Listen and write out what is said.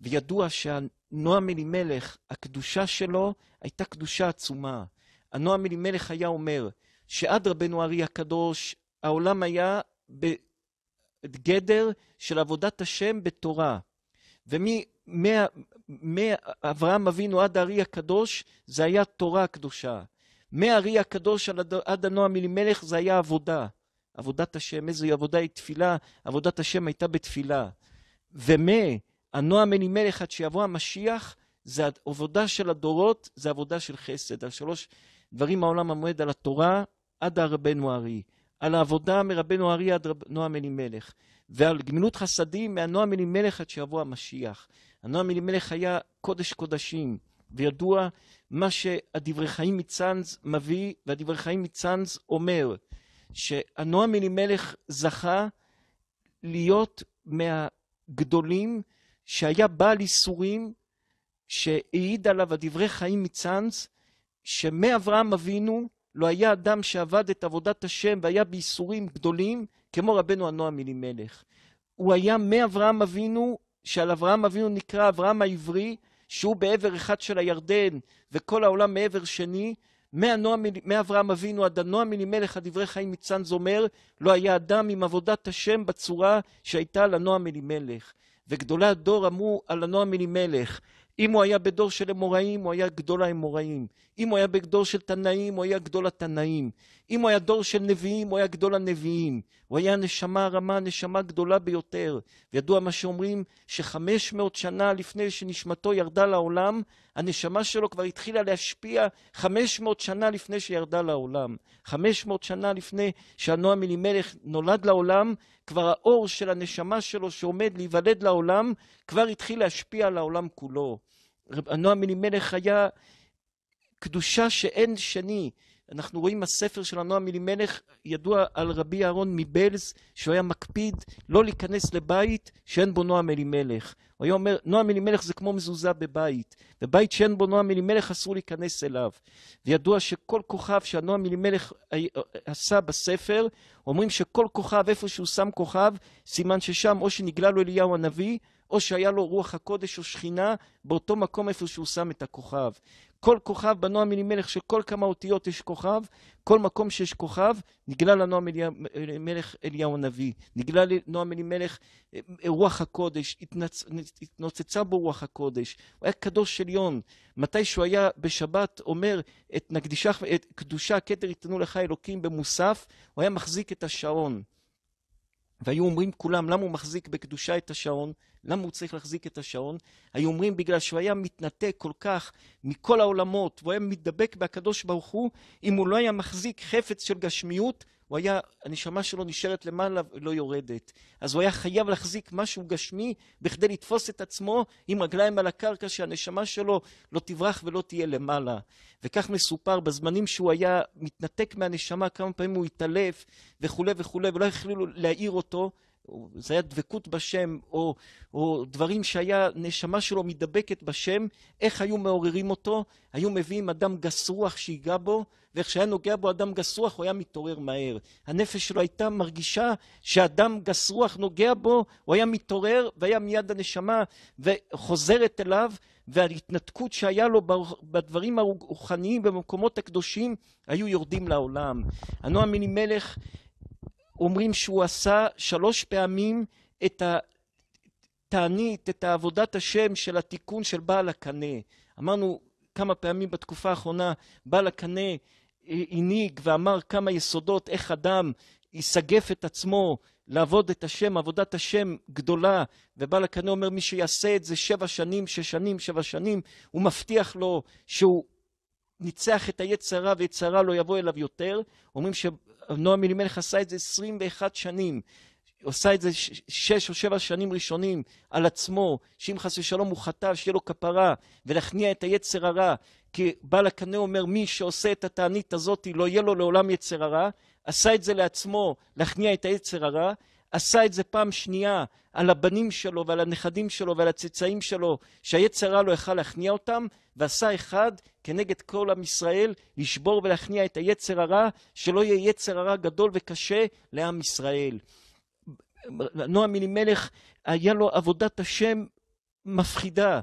וידוע שהנועם אלימלך, הקדושה שלו הייתה קדושה עצומה. הנועם אלימלך היה אומר שעד רבנו ארי הקדוש, העולם היה בגדר של עבודת השם בתורה. ומאברהם אבינו עד ארי הקדוש, זה היה תורה קדושה מארי הקדוש עד, עד הנועם אלימלך זה היה עבודה. עבודת השם, איזו עבודה היא תפילה, עבודת השם הייתה בתפילה. ומה הנועם מלך עד שיבוא המשיח, זה עבודה של הדורות, זה עבודה של חסד. על שלוש דברים העולם עומד, על התורה עד הרבנו הארי, על העבודה מרבנו הארי עד רב, נועם מלך. ועל גמילות חסדים מהנועם מלך עד שיבוא המשיח. הנועם מלך היה קודש קודשים, וידוע מה שהדברי חיים מצאנז מביא, והדברי חיים מצאנז אומר, שהנועם מלך זכה להיות מהגדולים שהיה בעל ייסורים, שהעיד עליו הדברי חיים מצאנז, שמאברהם אבינו לא היה אדם שעבד את עבודת השם והיה בייסורים גדולים, כמו רבנו הנועם אלימלך. הוא היה מאברהם אבינו, שעל אברהם אבינו נקרא אברהם העברי, שהוא בעבר אחד של הירדן, וכל העולם מעבר שני, מהנועם, מאברהם אבינו עד הנועם אלימלך, הדברי חיים מצאנז אומר, לא היה אדם עם עבודת השם בצורה שהייתה לנועם אלימלך. וגדולי הדור אמרו על הנועם מלימלך, אם הוא היה בדור של אמוראים, הוא היה גדול האמוראים. אם הוא היה בדור של תנאים, הוא היה גדול התנאים. אם הוא היה דור של נביאים, הוא היה גדול הנביאים. הוא היה נשמה רמה, נשמה גדולה ביותר. וידוע מה שאומרים, שחמש מאות שנה לפני שנשמתו ירדה לעולם, הנשמה שלו כבר התחילה להשפיע חמש מאות שנה לפני שירדה לעולם. חמש מאות שנה לפני שהנועם אלימלך נולד לעולם, כבר האור של הנשמה שלו שעומד להיוולד לעולם, כבר התחיל להשפיע על העולם כולו. רב, נועם אלימלך היה קדושה שאין שני. אנחנו רואים הספר של הנועם אלימלך ידוע על רבי אהרון מבלז שהוא היה מקפיד לא להיכנס לבית שאין בו נועם אלימלך. הוא היה אומר נועם אלימלך זה כמו מזוזה בבית. בבית שאין בו נועם אלימלך אסור להיכנס אליו. וידוע שכל כוכב שהנועם אלימלך עשה בספר אומרים שכל כוכב איפה שהוא שם כוכב סימן ששם או שנגלה לו אליהו הנביא או שהיה לו רוח הקודש או שכינה באותו מקום איפה שהוא שם את הכוכב. כל כוכב בנועם המלימלך שכל כמה אותיות יש כוכב, כל מקום שיש כוכב, נגלה לנועם המלך אליהו הנביא, נגלה לנועם המלימלך אה, רוח הקודש, התנצ... התנוצצה בו רוח הקודש, הוא היה קדוש עליון. מתי שהוא היה בשבת אומר את נקדישה, את קדושה, כתר יתנו לך אלוקים במוסף, הוא היה מחזיק את השעון. והיו אומרים כולם, למה הוא מחזיק בקדושה את השעון? למה הוא צריך להחזיק את השעון? היו אומרים בגלל שהוא היה מתנתק כל כך מכל העולמות, והוא היה מתדבק בקדוש ברוך הוא, אם הוא לא היה מחזיק חפץ של גשמיות, הוא היה, הנשמה שלו נשארת למעלה ולא יורדת. אז הוא היה חייב להחזיק משהו גשמי בכדי לתפוס את עצמו עם רגליים על הקרקע שהנשמה שלו לא תברח ולא תהיה למעלה. וכך מסופר בזמנים שהוא היה מתנתק מהנשמה, כמה פעמים הוא התעלף וכולי וכולי, ולא יכלו להעיר אותו. זה היה דבקות בשם, או, או דברים שהיה, נשמה שלו מידבקת בשם, איך היו מעוררים אותו? היו מביאים אדם גס רוח שיגע בו, ואיך שהיה נוגע בו אדם גס רוח, הוא היה מתעורר מהר. הנפש שלו הייתה מרגישה שאדם גס רוח נוגע בו, הוא היה מתעורר, והיה מיד הנשמה וחוזרת אליו, וההתנתקות שהיה לו בדברים הרוחניים, במקומות הקדושים, היו יורדים לעולם. הנועם מלימלך אומרים שהוא עשה שלוש פעמים את התענית, את עבודת השם של התיקון של בעל הקנה. אמרנו כמה פעמים בתקופה האחרונה, בעל הקנה אה, הנהיג ואמר כמה יסודות, איך אדם יסגף את עצמו לעבוד את השם, עבודת השם גדולה, ובעל הקנה אומר מי שיעשה את זה שבע שנים, שש שנים, שבע שנים, הוא מבטיח לו שהוא ניצח את היצרה ויצרה לא יבוא אליו יותר. אומרים שנועם אלימלך עשה את זה 21 שנים. עושה את זה שש או שבע שנים ראשונים על עצמו, שאם חס ושלום הוא חטא, שיהיה לו כפרה, ולהכניע את היצר הרע. כי בעל הקנה אומר, מי שעושה את התענית הזאת, לא יהיה לו לעולם יצר הרע. עשה את זה לעצמו, להכניע את היצר הרע. עשה את זה פעם שנייה על הבנים שלו ועל הנכדים שלו ועל הצאצאים שלו, שהיצרה לא יכל להכניע אותם, ועשה אחד כנגד כל עם ישראל, לשבור ולהכניע את היצר הרע, שלא יהיה יצר הרע גדול וקשה לעם ישראל. נועם אלימלך, היה לו עבודת השם מפחידה.